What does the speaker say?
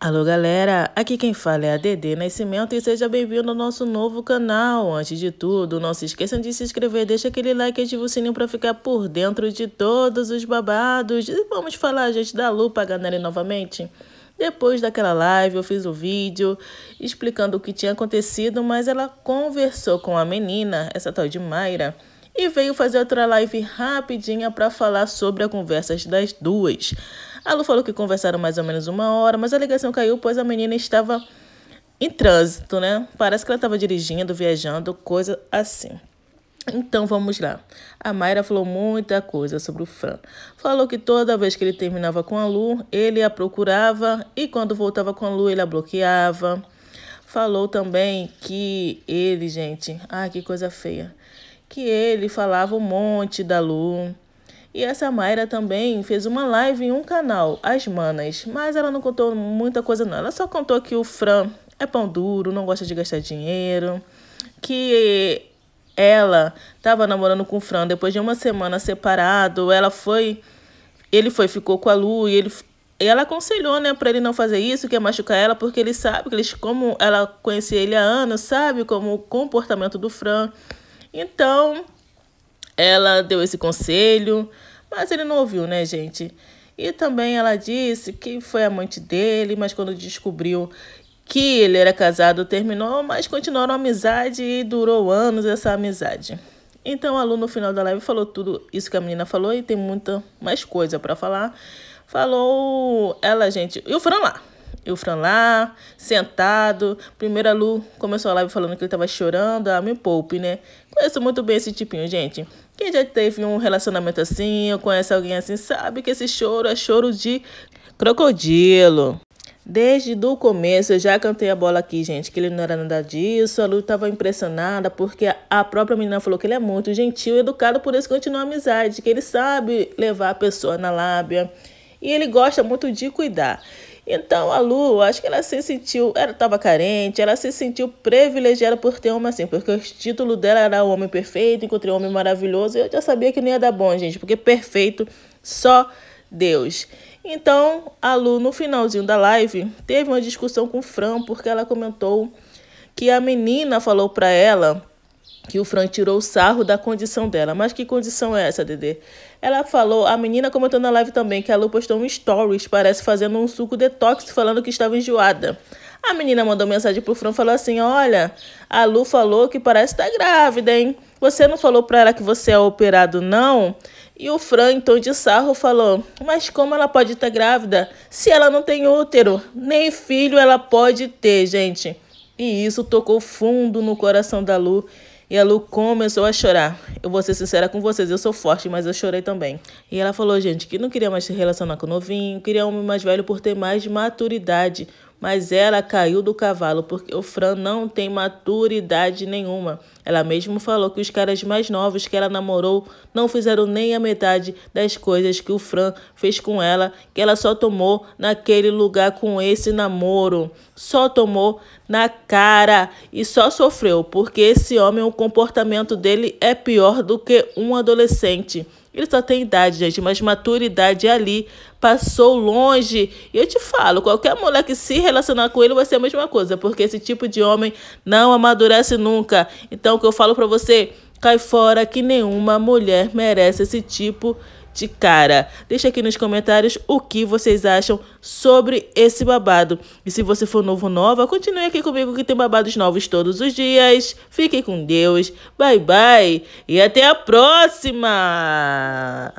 Alô galera, aqui quem fala é a Dede Nascimento e seja bem-vindo ao nosso novo canal. Antes de tudo, não se esqueçam de se inscrever, deixa aquele like e ativa o sininho para ficar por dentro de todos os babados. E vamos falar, gente, da Lupa Ganari novamente. Depois daquela live, eu fiz o um vídeo explicando o que tinha acontecido, mas ela conversou com a menina, essa tal de Mayra, e veio fazer outra live rapidinha para falar sobre a conversa das duas. A Lu falou que conversaram mais ou menos uma hora, mas a ligação caiu pois a menina estava em trânsito, né? Parece que ela estava dirigindo, viajando, coisa assim. Então vamos lá. A Mayra falou muita coisa sobre o Fran. Falou que toda vez que ele terminava com a Lu, ele a procurava e quando voltava com a Lu, ele a bloqueava. Falou também que ele, gente, ah, que coisa feia que ele falava um monte da Lu. E essa Mayra também fez uma live em um canal, As Manas, mas ela não contou muita coisa não. Ela só contou que o Fran é pão duro, não gosta de gastar dinheiro, que ela estava namorando com o Fran depois de uma semana separado, ela foi ele foi ficou com a Lu e ele ela aconselhou, né, para ele não fazer isso, que é machucar ela, porque ele sabe que eles como ela conhecia ele há anos, sabe como o comportamento do Fran. Então, ela deu esse conselho, mas ele não ouviu, né, gente? E também ela disse que foi amante dele, mas quando descobriu que ele era casado, terminou, mas continuaram a amizade e durou anos essa amizade. Então a aluno no final da live, falou tudo isso que a menina falou e tem muita mais coisa para falar. Falou ela, gente, e o Fran lá. E o Fran lá, sentado. Primeiro a Lu começou a live falando que ele tava chorando. Ah, me poupe, né? Conheço muito bem esse tipinho, gente. Quem já teve um relacionamento assim, ou conhece alguém assim, sabe que esse choro é choro de crocodilo. Desde do começo eu já cantei a bola aqui, gente, que ele não era nada disso. A Lu estava impressionada porque a própria menina falou que ele é muito gentil e educado, por isso continua a amizade, que ele sabe levar a pessoa na lábia. E ele gosta muito de cuidar. Então a Lu, acho que ela se sentiu, ela estava carente, ela se sentiu privilegiada por ter uma assim, porque o título dela era O Homem Perfeito, Encontrei um Homem Maravilhoso, e eu já sabia que não ia dar bom, gente, porque perfeito só Deus. Então a Lu, no finalzinho da live, teve uma discussão com o Fran, porque ela comentou que a menina falou para ela que o Fran tirou o sarro da condição dela. Mas que condição é essa, Dedê? Ela falou, a menina comentou na live também, que a Lu postou um stories, parece fazendo um suco detox, falando que estava enjoada. A menina mandou mensagem pro Fran, falou assim, olha, a Lu falou que parece estar tá grávida, hein? Você não falou pra ela que você é operado, não? E o Fran, em tom de sarro, falou, mas como ela pode estar tá grávida se ela não tem útero? Nem filho ela pode ter, gente. E isso tocou fundo no coração da Lu, e a Lu começou a chorar. Eu vou ser sincera com vocês, eu sou forte, mas eu chorei também. E ela falou, gente, que não queria mais se relacionar com o novinho, queria um homem mais velho por ter mais maturidade mas ela caiu do cavalo porque o Fran não tem maturidade nenhuma. Ela mesmo falou que os caras mais novos que ela namorou não fizeram nem a metade das coisas que o Fran fez com ela, que ela só tomou naquele lugar com esse namoro. Só tomou na cara e só sofreu, porque esse homem, o comportamento dele é pior do que um adolescente. Ele só tem idade, gente, mas maturidade ali. Passou longe. E eu te falo, qualquer mulher que se relacionar com ele vai ser a mesma coisa, porque esse tipo de homem não amadurece nunca. Então, o que eu falo para você, cai fora que nenhuma mulher merece esse tipo de de cara. Deixa aqui nos comentários o que vocês acham sobre esse babado. E se você for novo ou nova, continue aqui comigo que tem babados novos todos os dias. Fiquem com Deus. Bye, bye. E até a próxima!